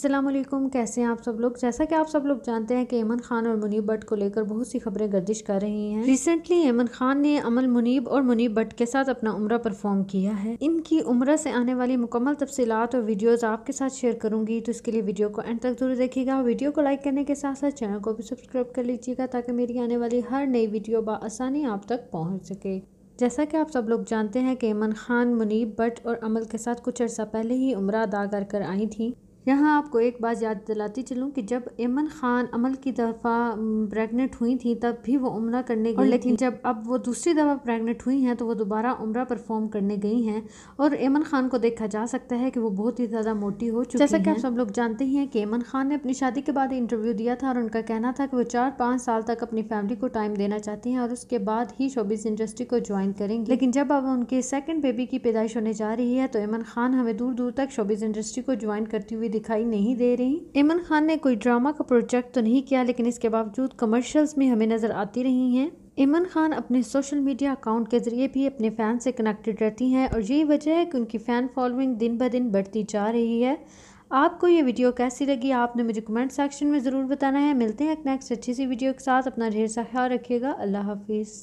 असलम कैसे हैं आप सब लोग जैसा कि आप सब लोग जानते हैं कि ऐमन खान और मुनीब भट्ट को लेकर बहुत सी खबरें गर्दिश कर रही हैं रिसेंटली ऐमन खान ने अमल मुनीब और मुनीब भट्ट के साथ अपना उम्र परफॉर्म किया है इनकी उम्र से आने वाली मुकम्मल तफसीत और वीडियोज़ आपके साथ शेयर करूंगी तो इसके लिए वीडियो को एंड तक जरूर देखिएगा वीडियो को लाइक करने के साथ साथ चैनल को भी सब्सक्राइब कर लीजिएगा ताकि मेरी आने वाली हर नई वीडियो बसानी आप तक पहुँच सके जैसा कि आप सब लोग जानते हैं कि ऐमन खान मुनीब भट्ट और अमल के साथ कुछ अर्सा पहले ही उम्र अदा कर कर आई थी यहाँ आपको एक बात याद दिलाती चलूँ कि जब एमन खान अमल की दफ़ा प्रेग्नेंट हुई थी तब भी वो उम्र करने गई लेकिन जब अब वो दूसरी दफ़ा प्रेग्नेंट हुई हैं तो वो दोबारा उम्र परफॉर्म करने गई हैं और एमन खान को देखा जा सकता है कि वो बहुत ही ज़्यादा मोटी हो चुकी जैसा कि आप सब लोग जानते हैं कि एमन खान ने अपनी शादी के बाद इंटरव्यू दिया था और उनका कहना था कि वो चार पाँच साल तक अपनी फैमिली को टाइम देना चाहती हैं और उसके बाद ही शोबीज इंडस्ट्री को ज्वाइन करेंगे लेकिन जब अब उनके सेकेंड बेबी की पैदाइश होने जा रही है तो एमन खान हमें दूर दूर तक शोबीज इंडस्ट्री को ज्वाइन करती हुई दिखाई नहीं दे रही इमन खान ने कोई ड्रामा का प्रोजेक्ट तो नहीं किया लेकिन इसके बावजूद कमर्शियल्स में हमें नज़र आती रही हैं इमन खान अपने सोशल मीडिया अकाउंट के ज़रिए भी अपने फ़ैन से कनेक्टेड रहती हैं और यही वजह है कि उनकी फ़ैन फॉलोइंग दिन ब दिन बढ़ती जा रही है आपको ये वीडियो कैसी लगी आपने मुझे कमेंट सेक्शन में ज़रूर बताना है मिलते हैं एक नेक्स्ट अच्छी सी वीडियो के साथ अपना ढेर सा ख्याल रखिएगा अल्लाह हाफिज़